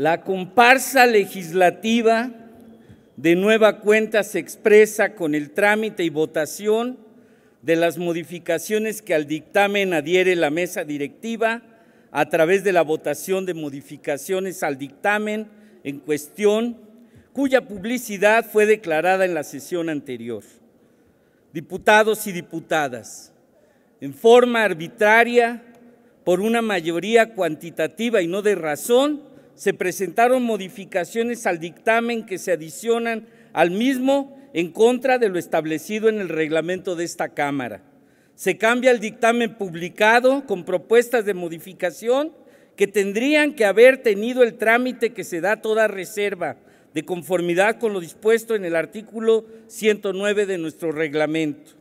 La comparsa legislativa de nueva cuenta se expresa con el trámite y votación de las modificaciones que al dictamen adhiere la mesa directiva a través de la votación de modificaciones al dictamen en cuestión, cuya publicidad fue declarada en la sesión anterior. Diputados y diputadas, en forma arbitraria, por una mayoría cuantitativa y no de razón, se presentaron modificaciones al dictamen que se adicionan al mismo en contra de lo establecido en el reglamento de esta Cámara. Se cambia el dictamen publicado con propuestas de modificación que tendrían que haber tenido el trámite que se da toda reserva, de conformidad con lo dispuesto en el artículo 109 de nuestro reglamento.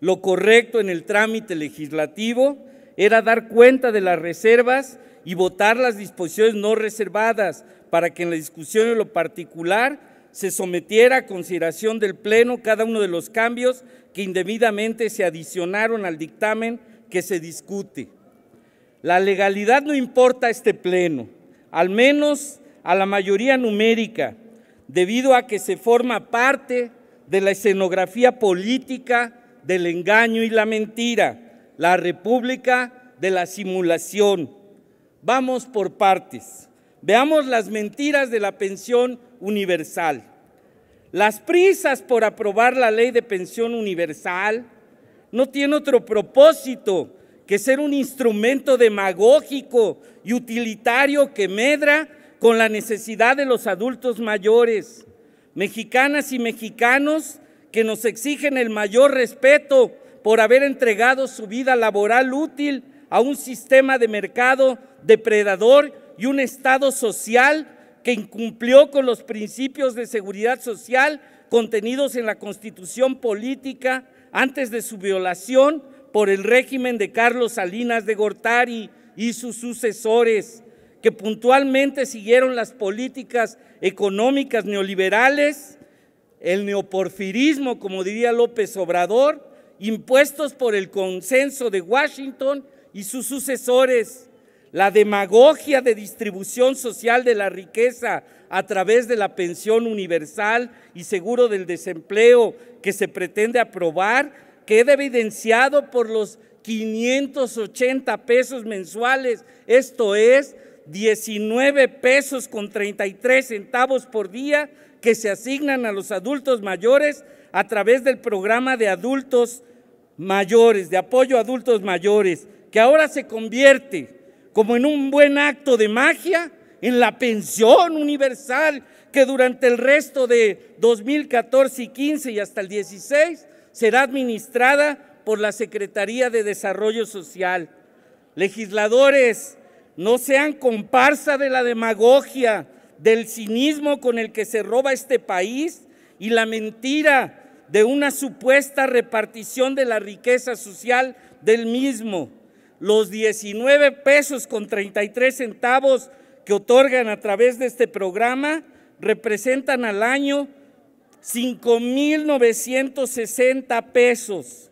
Lo correcto en el trámite legislativo era dar cuenta de las reservas y votar las disposiciones no reservadas para que en la discusión en lo particular se sometiera a consideración del Pleno cada uno de los cambios que indebidamente se adicionaron al dictamen que se discute. La legalidad no importa a este Pleno, al menos a la mayoría numérica, debido a que se forma parte de la escenografía política del engaño y la mentira, la república de la simulación. Vamos por partes. Veamos las mentiras de la pensión universal. Las prisas por aprobar la ley de pensión universal no tiene otro propósito que ser un instrumento demagógico y utilitario que medra con la necesidad de los adultos mayores, mexicanas y mexicanos que nos exigen el mayor respeto por haber entregado su vida laboral útil a un sistema de mercado depredador y un Estado social que incumplió con los principios de seguridad social contenidos en la Constitución Política antes de su violación por el régimen de Carlos Salinas de Gortari y sus sucesores, que puntualmente siguieron las políticas económicas neoliberales, el neoporfirismo, como diría López Obrador, impuestos por el consenso de Washington y sus sucesores, la demagogia de distribución social de la riqueza a través de la pensión universal y seguro del desempleo que se pretende aprobar, queda evidenciado por los 580 pesos mensuales, esto es 19 pesos con 33 centavos por día que se asignan a los adultos mayores a través del programa de adultos mayores, de apoyo a adultos mayores, que ahora se convierte como en un buen acto de magia en la pensión universal que durante el resto de 2014 y 15 y hasta el 16 será administrada por la Secretaría de Desarrollo Social. Legisladores, no sean comparsa de la demagogia, del cinismo con el que se roba este país y la mentira de una supuesta repartición de la riqueza social del mismo. Los 19 pesos con 33 centavos que otorgan a través de este programa representan al año 5.960 pesos.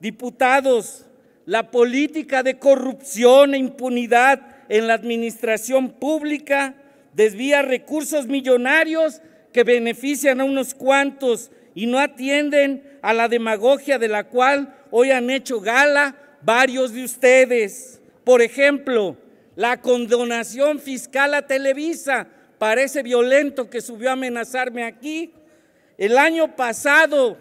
Diputados, la política de corrupción e impunidad en la administración pública desvía recursos millonarios que benefician a unos cuantos y no atienden a la demagogia de la cual hoy han hecho gala varios de ustedes. Por ejemplo, la condonación fiscal a Televisa. Parece violento que subió a amenazarme aquí. El año pasado,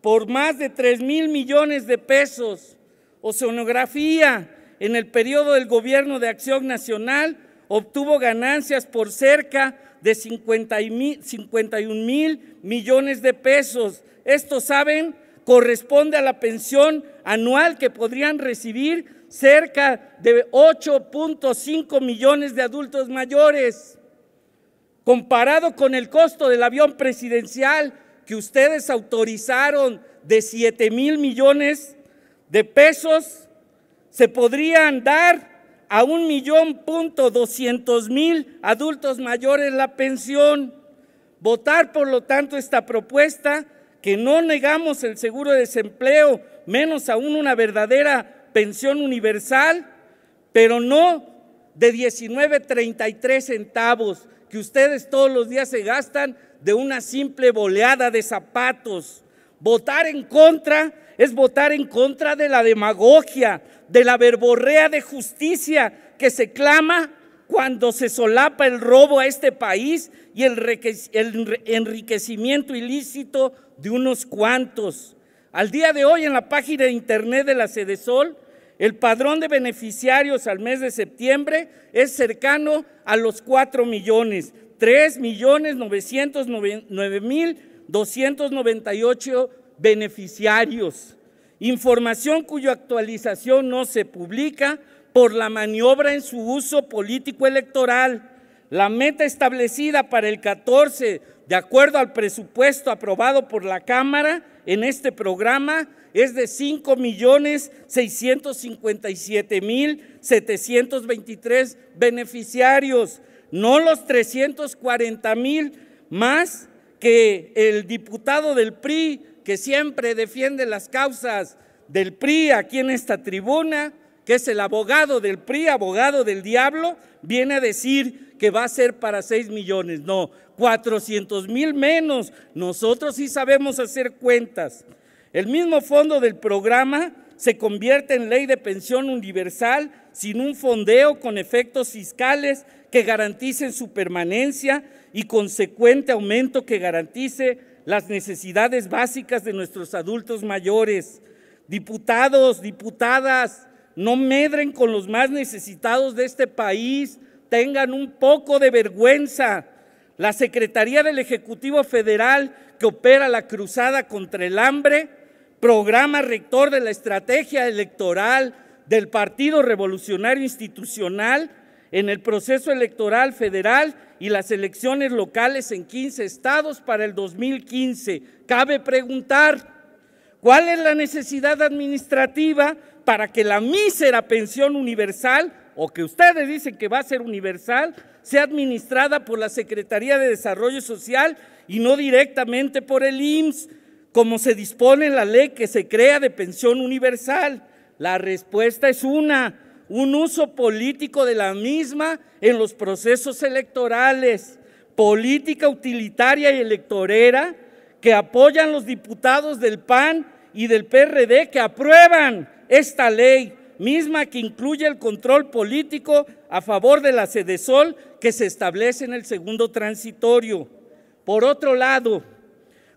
por más de 3 mil millones de pesos, Oceanografía, en el periodo del gobierno de Acción Nacional, obtuvo ganancias por cerca de 51 mil millones de pesos. Esto, ¿saben? Corresponde a la pensión anual que podrían recibir cerca de 8.5 millones de adultos mayores. Comparado con el costo del avión presidencial que ustedes autorizaron de 7 mil millones de pesos, se podrían dar a un millón punto doscientos mil adultos mayores la pensión. Votar, por lo tanto, esta propuesta que no negamos el seguro de desempleo, menos aún una verdadera pensión universal, pero no de 19.33 centavos que ustedes todos los días se gastan de una simple boleada de zapatos Votar en contra es votar en contra de la demagogia, de la verborrea de justicia que se clama cuando se solapa el robo a este país y el enriquecimiento ilícito de unos cuantos. Al día de hoy en la página de internet de la Sol, el padrón de beneficiarios al mes de septiembre es cercano a los 4 millones, 3 millones 909 mil 298 beneficiarios. Información cuya actualización no se publica por la maniobra en su uso político electoral. La meta establecida para el 14, de acuerdo al presupuesto aprobado por la Cámara en este programa, es de 5.657.723 beneficiarios, no los 340.000 más que el diputado del PRI, que siempre defiende las causas del PRI aquí en esta tribuna, que es el abogado del PRI, abogado del diablo, viene a decir que va a ser para 6 millones. No, 400 mil menos. Nosotros sí sabemos hacer cuentas. El mismo fondo del programa se convierte en ley de pensión universal sin un fondeo con efectos fiscales que garanticen su permanencia y consecuente aumento que garantice las necesidades básicas de nuestros adultos mayores. Diputados, diputadas, no medren con los más necesitados de este país, tengan un poco de vergüenza. La Secretaría del Ejecutivo Federal, que opera la cruzada contra el hambre, programa rector de la estrategia electoral del Partido Revolucionario Institucional, en el proceso electoral federal y las elecciones locales en 15 estados para el 2015. Cabe preguntar, ¿cuál es la necesidad administrativa para que la mísera pensión universal, o que ustedes dicen que va a ser universal, sea administrada por la Secretaría de Desarrollo Social y no directamente por el IMSS, como se dispone en la ley que se crea de pensión universal? La respuesta es una, un uso político de la misma en los procesos electorales, política utilitaria y electorera que apoyan los diputados del PAN y del PRD que aprueban esta ley misma que incluye el control político a favor de la Sedesol que se establece en el segundo transitorio. Por otro lado,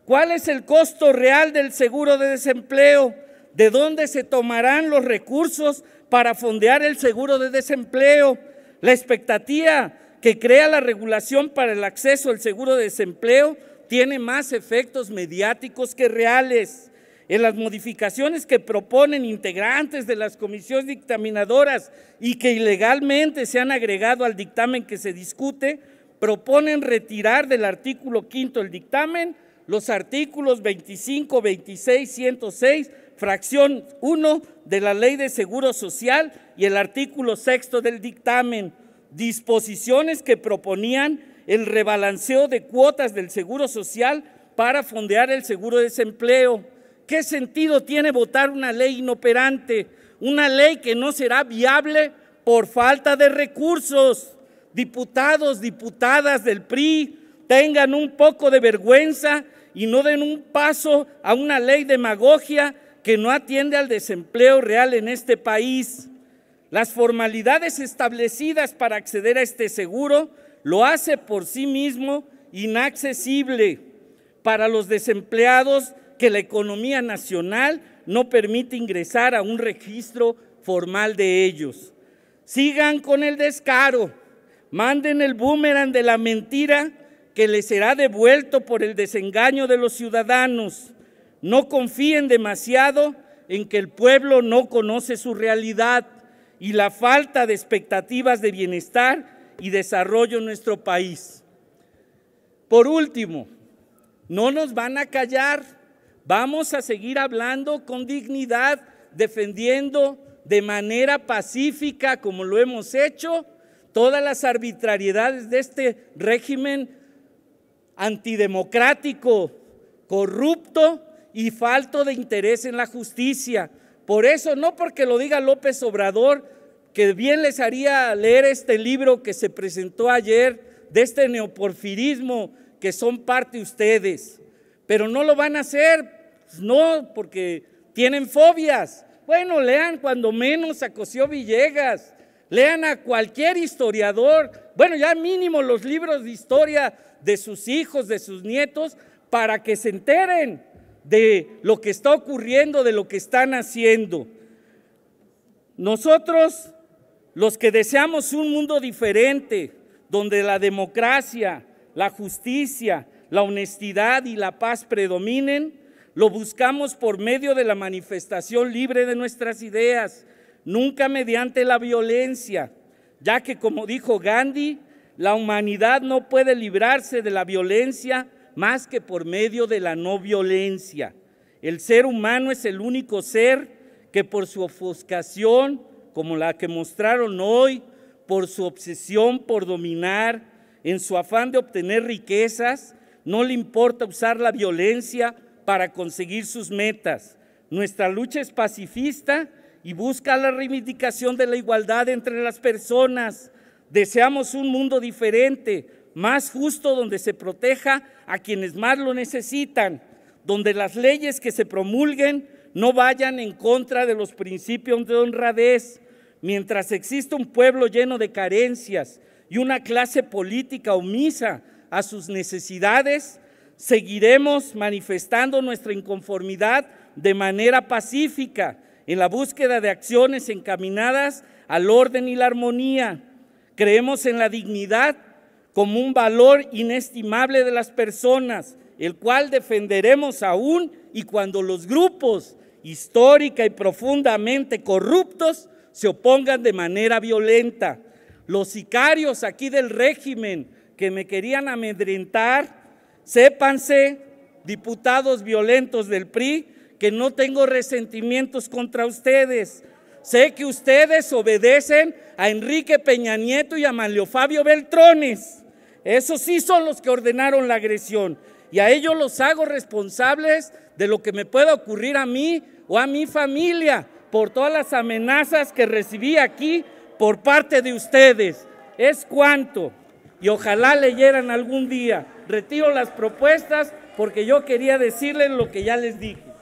¿cuál es el costo real del seguro de desempleo? ¿De dónde se tomarán los recursos para fondear el seguro de desempleo? La expectativa que crea la regulación para el acceso al seguro de desempleo tiene más efectos mediáticos que reales. En las modificaciones que proponen integrantes de las comisiones dictaminadoras y que ilegalmente se han agregado al dictamen que se discute, proponen retirar del artículo quinto el dictamen los artículos 25, 26, 106, fracción 1 de la Ley de Seguro Social y el artículo 6 del dictamen, disposiciones que proponían el rebalanceo de cuotas del Seguro Social para fondear el seguro de desempleo. ¿Qué sentido tiene votar una ley inoperante? Una ley que no será viable por falta de recursos. Diputados, diputadas del PRI, tengan un poco de vergüenza y no den un paso a una ley demagogia que no atiende al desempleo real en este país. Las formalidades establecidas para acceder a este seguro lo hace por sí mismo inaccesible para los desempleados que la economía nacional no permite ingresar a un registro formal de ellos. Sigan con el descaro, manden el boomerang de la mentira que les será devuelto por el desengaño de los ciudadanos. No confíen demasiado en que el pueblo no conoce su realidad y la falta de expectativas de bienestar y desarrollo en nuestro país. Por último, no nos van a callar, vamos a seguir hablando con dignidad, defendiendo de manera pacífica, como lo hemos hecho, todas las arbitrariedades de este régimen antidemocrático, corrupto y falto de interés en la justicia. Por eso, no porque lo diga López Obrador, que bien les haría leer este libro que se presentó ayer de este neoporfirismo que son parte ustedes, pero no lo van a hacer, pues, no, porque tienen fobias. Bueno, lean cuando menos a Cosío Villegas, lean a cualquier historiador, bueno, ya mínimo los libros de historia de sus hijos, de sus nietos, para que se enteren de lo que está ocurriendo, de lo que están haciendo. Nosotros, los que deseamos un mundo diferente, donde la democracia, la justicia, la honestidad y la paz predominen, lo buscamos por medio de la manifestación libre de nuestras ideas, nunca mediante la violencia, ya que como dijo Gandhi, la humanidad no puede librarse de la violencia más que por medio de la no violencia. El ser humano es el único ser que por su ofuscación, como la que mostraron hoy, por su obsesión por dominar, en su afán de obtener riquezas, no le importa usar la violencia para conseguir sus metas. Nuestra lucha es pacifista y busca la reivindicación de la igualdad entre las personas. Deseamos un mundo diferente, más justo donde se proteja a quienes más lo necesitan, donde las leyes que se promulguen no vayan en contra de los principios de honradez. Mientras exista un pueblo lleno de carencias y una clase política omisa a sus necesidades, seguiremos manifestando nuestra inconformidad de manera pacífica en la búsqueda de acciones encaminadas al orden y la armonía. Creemos en la dignidad como un valor inestimable de las personas, el cual defenderemos aún y cuando los grupos histórica y profundamente corruptos se opongan de manera violenta. Los sicarios aquí del régimen que me querían amedrentar, sépanse, diputados violentos del PRI, que no tengo resentimientos contra ustedes. Sé que ustedes obedecen a Enrique Peña Nieto y a Manlio Fabio Beltrones. Esos sí son los que ordenaron la agresión y a ellos los hago responsables de lo que me pueda ocurrir a mí o a mi familia por todas las amenazas que recibí aquí por parte de ustedes. Es cuanto. Y ojalá leyeran algún día. Retiro las propuestas porque yo quería decirles lo que ya les dije.